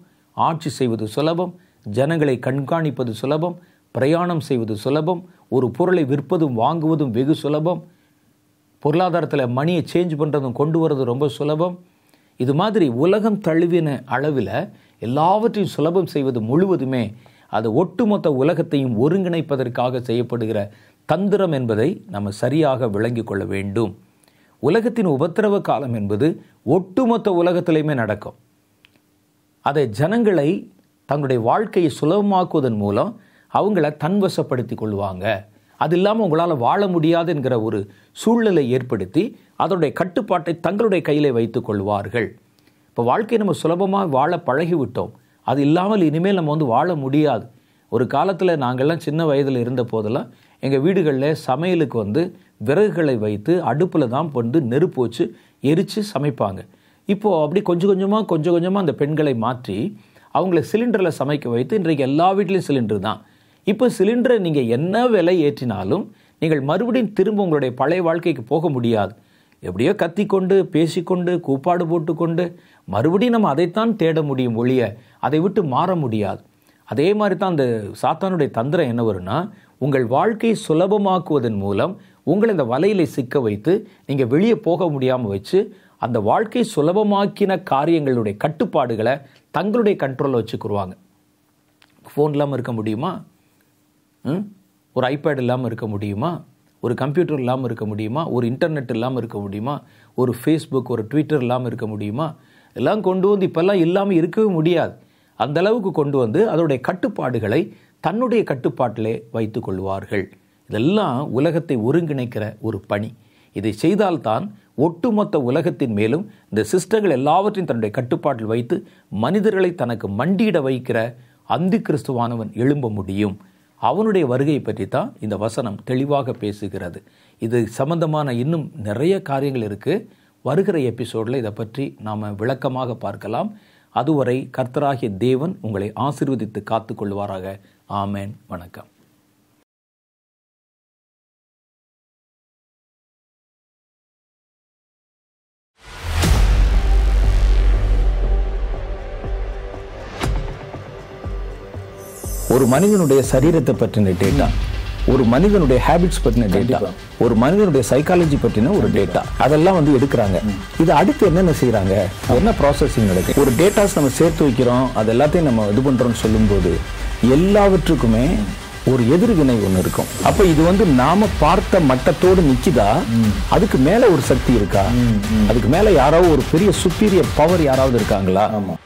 ஆட்சி செய்வது சுலபம் ஜனங்களை கண்காணிப்பது சுலபம் பிரயாணம் செய்வது சுலபம் ஒரு பொருளை விற்பதும் வாங்குவதும் வெகு சுலபம் பொருளாதாரத்தில் மணியை சேஞ்ச் பண்ணுறதும் கொண்டு வர்றது ரொம்ப சுலபம் இது மாதிரி உலகம் தழுவின அளவில் எல்லாவற்றையும் சுலபம் செய்வது முழுவதுமே அது ஒட்டுமொத்த உலகத்தையும் ஒருங்கிணைப்பதற்காக செய்யப்படுகிற தந்திரம் என்பதை நம்ம சரியாக விளங்கி கொள்ள வேண்டும் உலகத்தின் உபத்திரவ காலம் என்பது ஒட்டுமொத்த உலகத்திலையுமே நடக்கும் அதை ஜனங்களை தங்களுடைய வாழ்க்கையை சுலபமாக்குவதன் மூலம் அவங்கள தன்வசப்படுத்தி கொள்வாங்க அது இல்லாமல் உங்களால் வாழ முடியாது என்கிற ஒரு சூழ்நிலை ஏற்படுத்தி அதனுடைய கட்டுப்பாட்டை தங்களுடைய கையில் வைத்து கொள்வார்கள் இப்போ வாழ்க்கையை நம்ம சுலபமாக வாழ பழகிவிட்டோம் அது இல்லாமல் இனிமேல் நம்ம வந்து வாழ முடியாது ஒரு காலத்தில் நாங்கள்லாம் சின்ன வயதில் இருந்த போதெல்லாம் எங்கள் வீடுகளில் சமையலுக்கு வந்து விறகுகளை வைத்து அடுப்பில் தான் வந்து நெருப்பு வச்சு எரித்து சமைப்பாங்க இப்போது அப்படி கொஞ்சம் கொஞ்சமாக கொஞ்சம் கொஞ்சமாக அந்த பெண்களை மாற்றி அவங்கள சிலிண்டரில் சமைக்க வைத்து இன்றைக்கு எல்லா வீட்லேயும் சிலிண்டர் தான் இப்போ சிலிண்டரை நீங்கள் என்ன விலை ஏற்றினாலும் நீங்கள் மறுபடியும் திரும்ப உங்களுடைய பழைய வாழ்க்கைக்கு போக முடியாது எப்படியோ கத்திக்கொண்டு பேசிக்கொண்டு கூப்பாடு போட்டுக்கொண்டு மறுபடியும் நம்ம அதைத்தான் தேட முடியும் ஒழிய அதை விட்டு மாற முடியாது அதே மாதிரி தான் அந்த சாத்தானுடைய தந்திரம் என்ன வரும்னா உங்கள் வாழ்க்கையை சுலபமாக்குவதன் மூலம் உங்களை இந்த வலையில் சிக்க வைத்து நீங்கள் வெளியே போக முடியாமல் வச்சு அந்த வாழ்க்கை சுலபமாக்கின காரியங்களுடைய கட்டுப்பாடுகளை தங்களுடைய கண்ட்ரோலில் வச்சுக்குருவாங்க ஃபோன் இல்லாமல் இருக்க முடியுமா ஒரு ஐபேட் இல்லாமல் இருக்க முடியுமா ஒரு கம்ப்யூட்டர் இல்லாமல் இருக்க முடியுமா ஒரு இன்டர்நெட் இல்லாமல் இருக்க முடியுமா ஒரு ஃபேஸ்புக் ஒரு ட்விட்டர் இல்லாமல் இருக்க முடியுமா எல்லாம் கொண்டு வந்து இப்போல்லாம் இல்லாமல் இருக்கவே முடியாது அந்த அளவுக்கு கொண்டு வந்து அதனுடைய கட்டுப்பாடுகளை தன்னுடைய கட்டுப்பாட்டிலே வைத்து கொள்வார்கள் இதெல்லாம் உலகத்தை ஒருங்கிணைக்கிற ஒரு பணி இதை செய்தால்தான் ஒட்டுமொத்த உலகத்தின் மேலும் இந்த சிஸ்டங்கள் எல்லாவற்றையும் தன்னுடைய கட்டுப்பாட்டில் வைத்து மனிதர்களை தனக்கு மண்டியிட வைக்கிற அந்தி கிறிஸ்துவானவன் எழும்ப முடியும் அவனுடைய வருகை பற்றி தான் இந்த வசனம் தெளிவாக பேசுகிறது இது சம்பந்தமான இன்னும் நிறைய காரியங்கள் இருக்குது வருகிற எபிசோடில் இதை பற்றி நாம் விளக்கமாக பார்க்கலாம் அதுவரை கர்த்தராகிய தேவன் உங்களை ஆசிர்வதித்து கொள்வாராக ஆமேன் வணக்கம் ஒரு மனிதனுடைய சரீரத்தை ஒரு மனிதனுடைய ஹேபிட்ஸ் பற்றின டேட்டா ஒரு மனிதனுடைய சைக்காலஜி பற்றின ஒரு டேட்டா அதெல்லாம் வந்து எடுக்கிறாங்க இது அடுத்து என்னென்ன செய்கிறாங்க என்ன ப்ராசஸிங் நடக்கு ஒரு டேட்டாஸ் நம்ம சேர்த்து வைக்கிறோம் அது எல்லாத்தையும் நம்ம இது பண்ணுறோம்னு சொல்லும்போது எல்லாவற்றுக்குமே ஒரு எதிர்வினை ஒன்று இருக்கும் அப்போ இது வந்து நாம பார்த்த மட்டத்தோடு நிற்கிதா அதுக்கு மேலே ஒரு சக்தி இருக்கா அதுக்கு மேலே யாராவது ஒரு பெரிய சுப்பீரியர் பவர் யாராவது இருக்காங்களா ஆமாம்